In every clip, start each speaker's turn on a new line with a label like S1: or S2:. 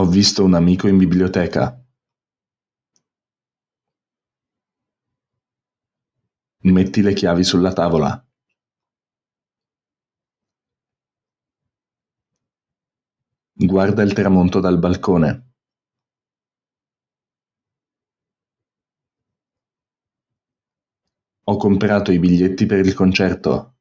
S1: Ho visto un amico in biblioteca. Metti le chiavi sulla tavola. Guarda il tramonto dal balcone. Ho comprato i biglietti per il concerto.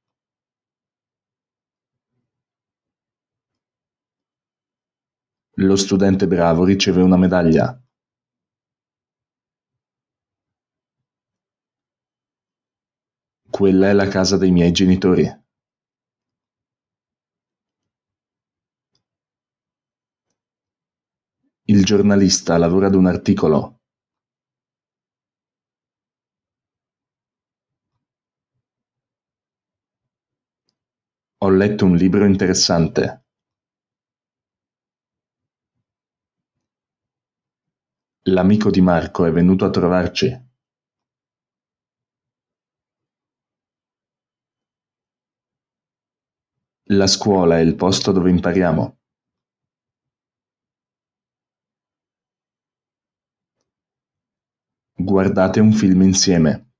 S1: Lo studente bravo riceve una medaglia. Quella è la casa dei miei genitori. Il giornalista lavora ad un articolo. Ho letto un libro interessante. L'amico di Marco è venuto a trovarci. La scuola è il posto dove impariamo. Guardate un film insieme.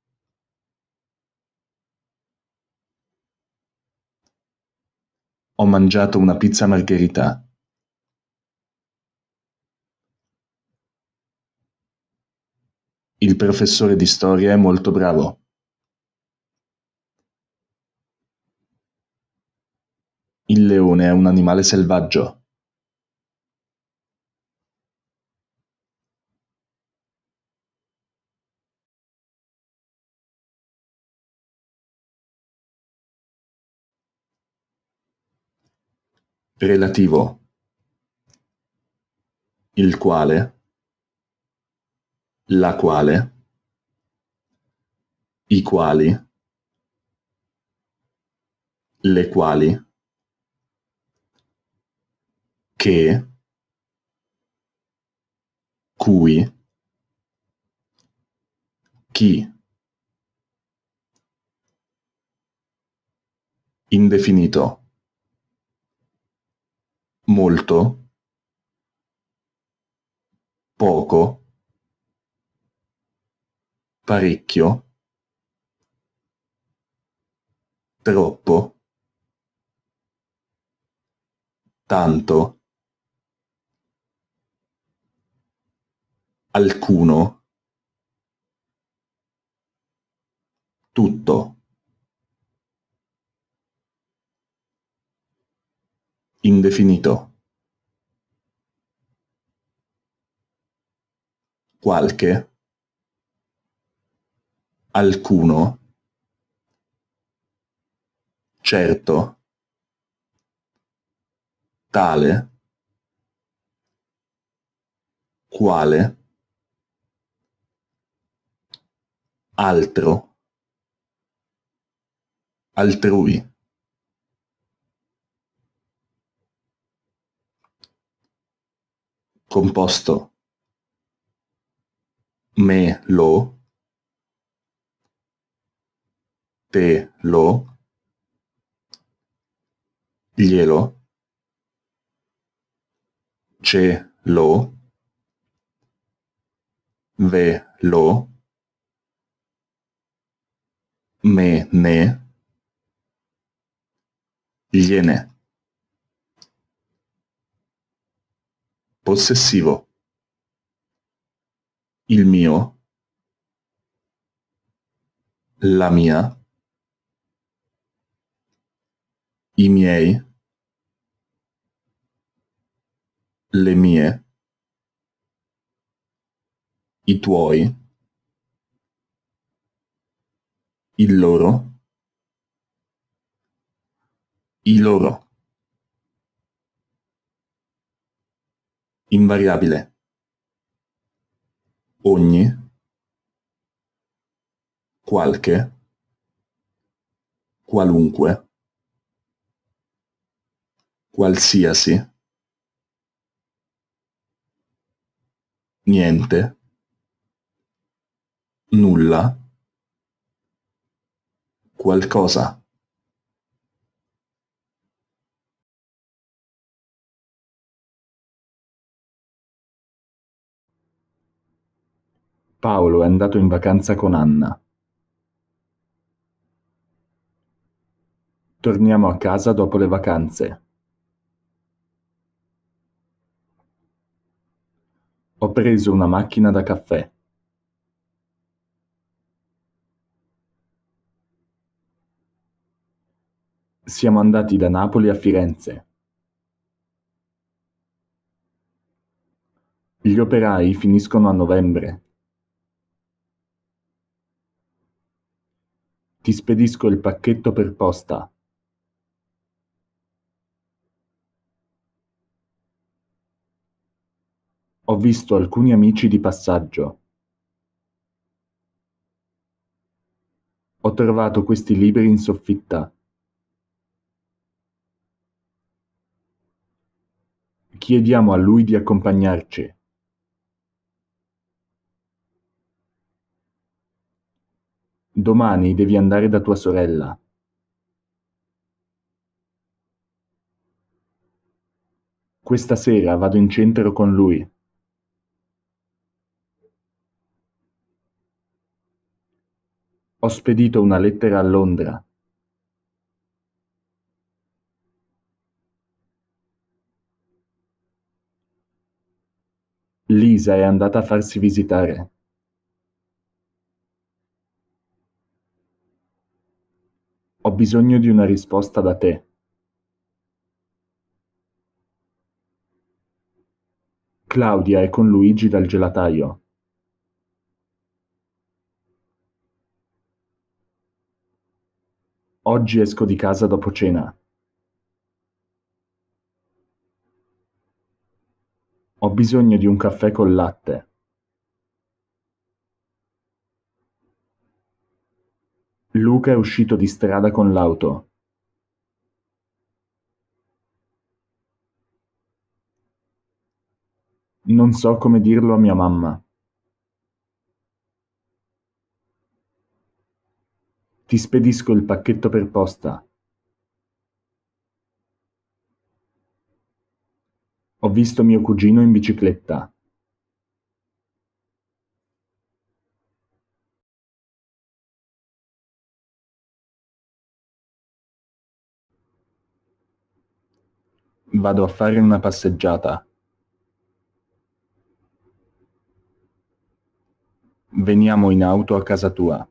S1: Ho mangiato una pizza margherita. professore di storia è molto bravo. Il leone è un animale selvaggio. Relativo. Il quale la quale, i quali, le quali, che, cui, chi. Indefinito. Molto. Poco parecchio, troppo, tanto,
S2: alcuno, tutto.
S1: Indefinito. Qualche alcuno, certo, tale, quale, altro, altrui. Composto me lo te lo glielo ce lo ve lo me ne gliene possessivo il mio la mia i miei, le mie, i tuoi, il loro, i loro. Invariabile. Ogni. Qualche. Qualunque qualsiasi, niente, nulla, qualcosa. Paolo è andato in vacanza con Anna. Torniamo a casa dopo le vacanze. Ho preso una macchina da caffè. Siamo andati da Napoli a Firenze. Gli operai finiscono a novembre. Ti spedisco il pacchetto per posta. Ho visto alcuni amici di passaggio. Ho trovato questi libri in soffitta. Chiediamo a lui di accompagnarci. Domani devi andare da tua sorella. Questa sera vado in centro con lui. Ho spedito una lettera a Londra. Lisa è andata a farsi visitare. Ho bisogno di una risposta da te. Claudia è con Luigi dal gelataio. Oggi esco di casa dopo cena. Ho bisogno di un caffè col latte. Luca è uscito di strada con l'auto. Non so come dirlo a mia mamma. Ti spedisco il pacchetto per posta. Ho visto mio cugino in bicicletta. Vado a fare una passeggiata. Veniamo in auto a casa tua.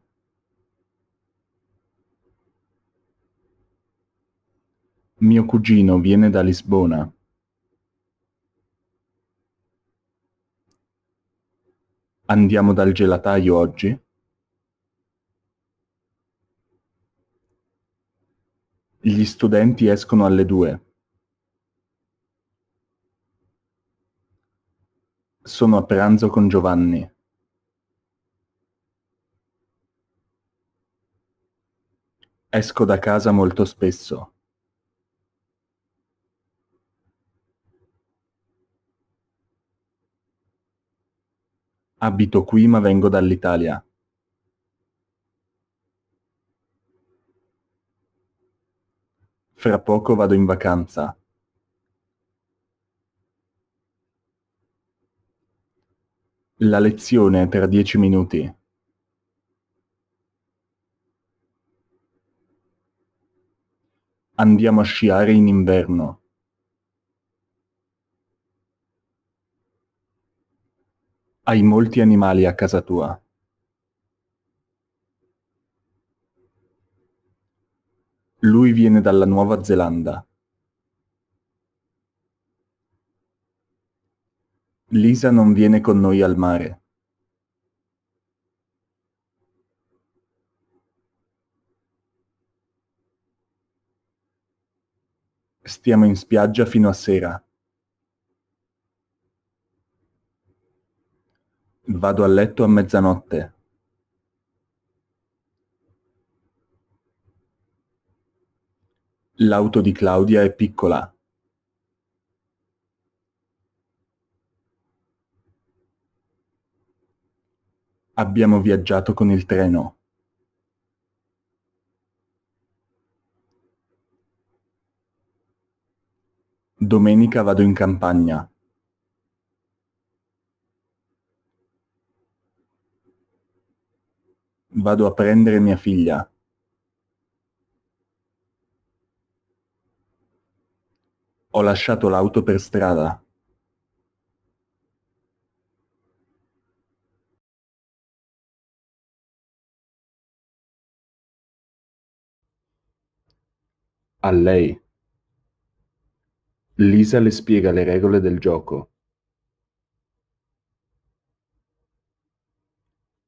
S1: Mio cugino viene da Lisbona. Andiamo dal gelataio oggi? Gli studenti escono alle due. Sono a pranzo con Giovanni. Esco da casa molto spesso. Abito qui ma vengo dall'Italia. Fra poco vado in vacanza. La lezione è tra dieci minuti. Andiamo a sciare in inverno. Hai molti animali a casa tua? Lui viene dalla Nuova Zelanda. Lisa non viene con noi al mare. Stiamo in spiaggia fino a sera. Vado a letto a mezzanotte. L'auto di Claudia è piccola. Abbiamo viaggiato con il treno. Domenica vado in campagna. vado a prendere mia figlia. Ho lasciato l'auto per strada. A lei. Lisa le spiega le regole del gioco.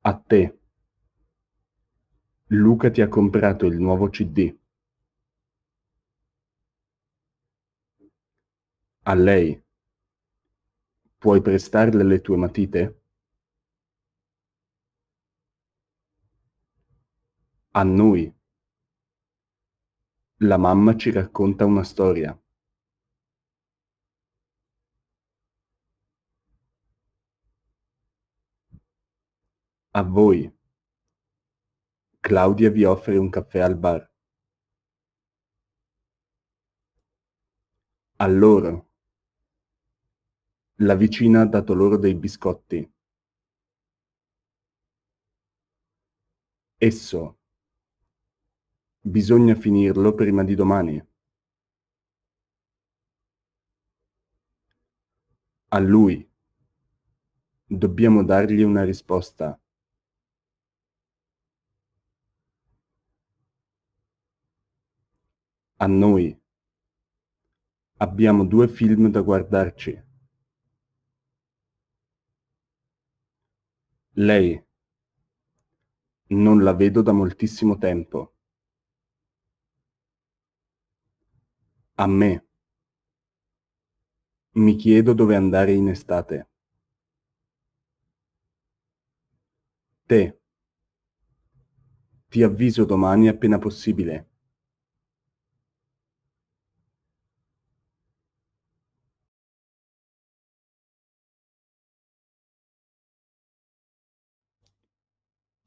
S1: A te. Luca ti ha comprato il nuovo CD. A lei. Puoi prestarle le tue matite? A noi. La mamma ci racconta una storia. A voi. Claudia vi offre un caffè al bar. Allora. La vicina ha dato loro dei biscotti. Esso. Bisogna finirlo prima di domani. A lui. Dobbiamo dargli una risposta. A noi. Abbiamo due film da guardarci. Lei. Non la vedo da moltissimo tempo. A me. Mi chiedo dove andare in estate. Te. Ti avviso domani appena possibile.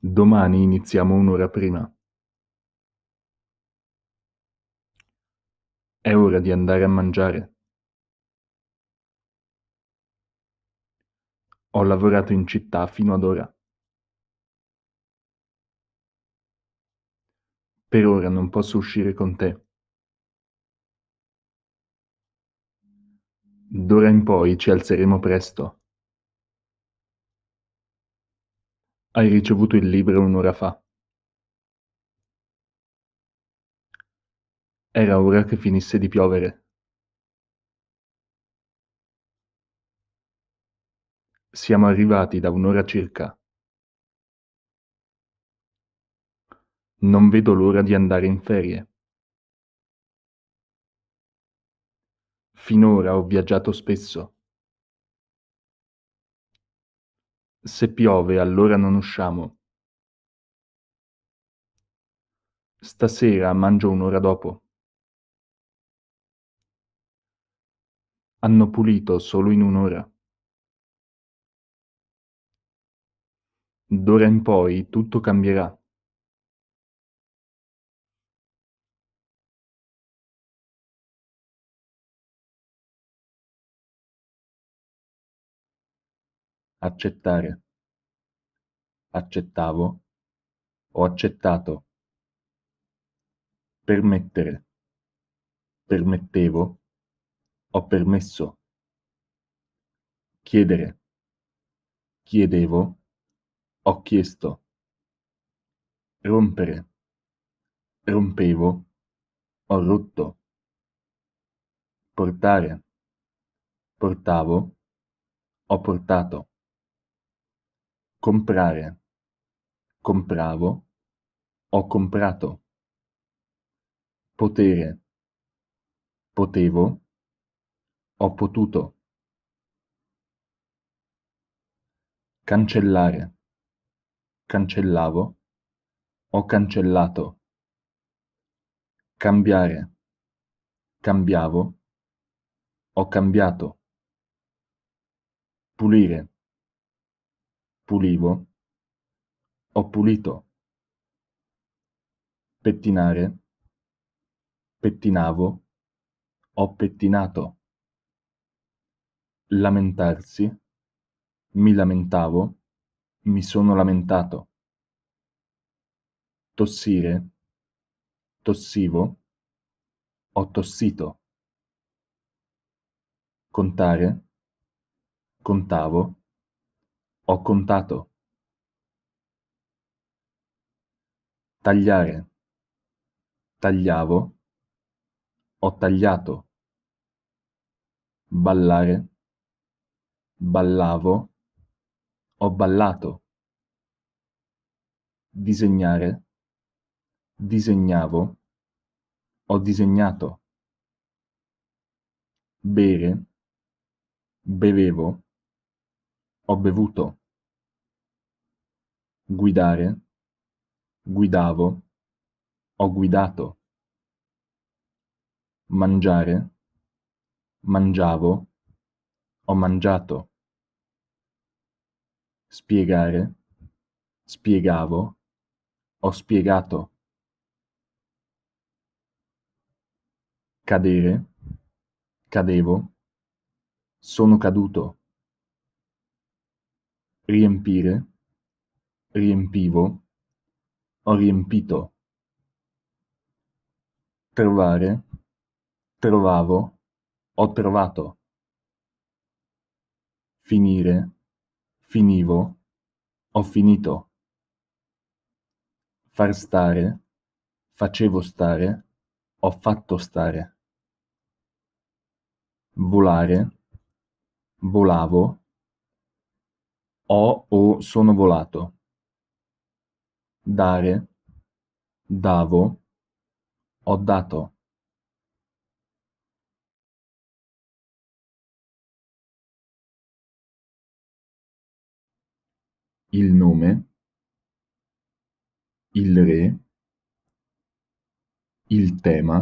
S1: Domani iniziamo un'ora prima. È ora di andare a mangiare. Ho lavorato in città fino ad ora. Per ora non posso uscire con te. D'ora in poi ci alzeremo presto. Hai ricevuto il libro un'ora fa. Era ora che finisse di piovere. Siamo arrivati da un'ora circa. Non vedo l'ora di andare in ferie. Finora ho viaggiato spesso. Se piove allora non usciamo. Stasera mangio un'ora dopo. Hanno pulito solo in un'ora. D'ora in poi tutto cambierà. accettare, accettavo, ho accettato, permettere, permettevo, ho permesso, chiedere, chiedevo, ho chiesto, rompere, rompevo, ho rotto, portare, portavo, ho portato comprare, compravo, ho comprato, potere, potevo, ho potuto, cancellare, cancellavo, ho cancellato, cambiare, cambiavo, ho cambiato, pulire pulivo, ho pulito, pettinare, pettinavo, ho pettinato, lamentarsi, mi lamentavo, mi sono lamentato, tossire, tossivo, ho tossito, contare, contavo, ho contato. Tagliare. Tagliavo. Ho tagliato. Ballare. Ballavo. Ho ballato. Disegnare. Disegnavo. Ho disegnato. Bere. Bevevo ho bevuto. Guidare. Guidavo. Ho guidato. Mangiare. Mangiavo. Ho mangiato. Spiegare. Spiegavo. Ho spiegato. Cadere. Cadevo. Sono caduto riempire, riempivo, ho riempito, trovare, trovavo, ho trovato, finire, finivo, ho finito, far stare, facevo stare, ho fatto stare, volare, volavo, ho o sono volato. Dare, davo, ho dato. il nome, il re, il tema,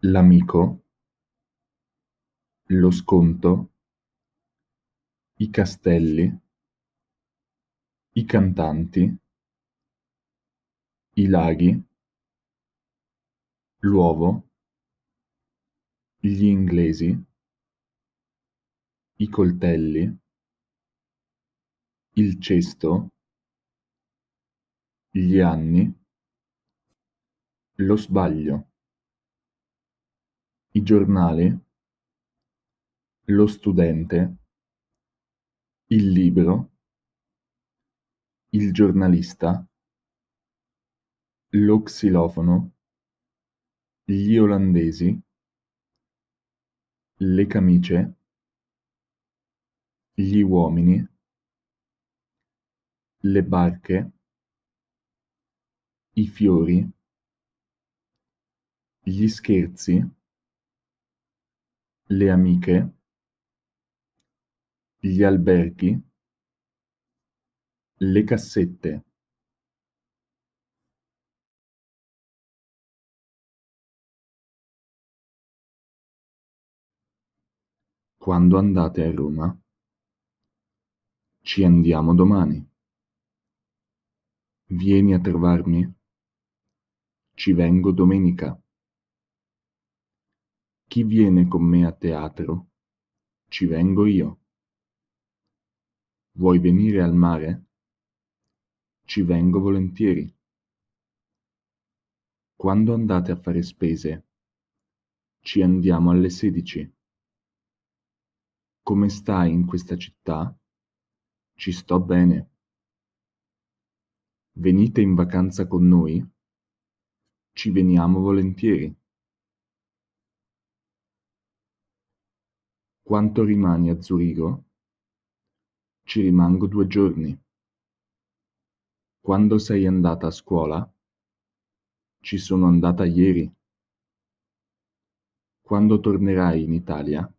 S1: l'amico, lo sconto, i castelli, i cantanti, i laghi, l'uovo, gli inglesi, i coltelli, il cesto, gli anni, lo sbaglio, i giornali, lo studente, il libro, il giornalista, lo xilofono, gli olandesi, le camicie, gli uomini, le barche, i fiori, gli scherzi, le amiche, gli alberghi, le cassette. Quando andate a Roma, ci andiamo domani. Vieni a trovarmi? Ci vengo domenica. Chi viene con me a teatro? Ci vengo io. Vuoi venire al mare? Ci vengo volentieri. Quando andate a fare spese? Ci andiamo alle 16. Come stai in questa città? Ci sto bene. Venite in vacanza con noi? Ci veniamo volentieri. Quanto rimani a Zurigo? Ci rimango due giorni. Quando sei andata a scuola? Ci sono andata ieri. Quando tornerai in Italia?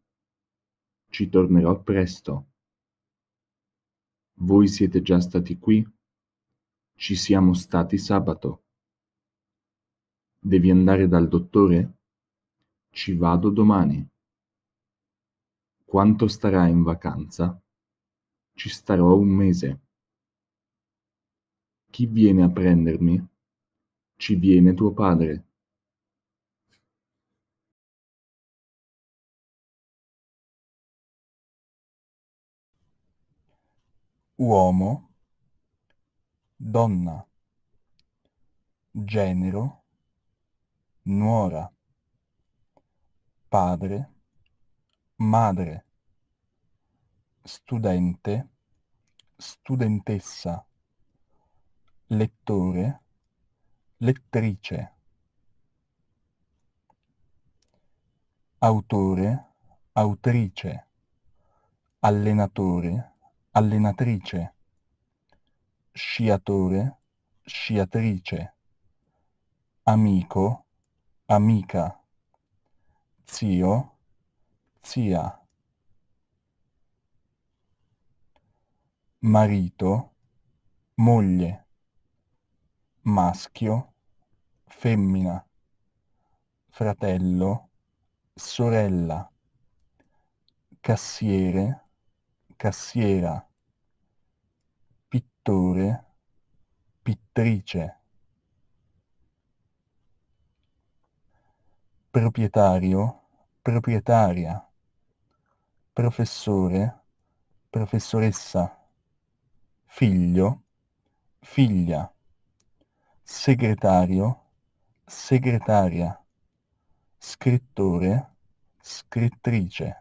S1: Ci tornerò presto. Voi siete già stati qui? Ci siamo stati sabato. Devi andare dal dottore? Ci vado domani. Quanto starai in vacanza? Ci starò un mese. Chi viene a prendermi? Ci viene tuo padre. Uomo, donna, genero, nuora, padre, madre studente, studentessa, lettore, lettrice, autore, autrice, allenatore, allenatrice, sciatore, sciatrice, amico, amica, zio, zia. marito, moglie, maschio, femmina, fratello, sorella, cassiere, cassiera, pittore, pittrice, proprietario, proprietaria, professore, professoressa, figlio, figlia, segretario, segretaria, scrittore, scrittrice.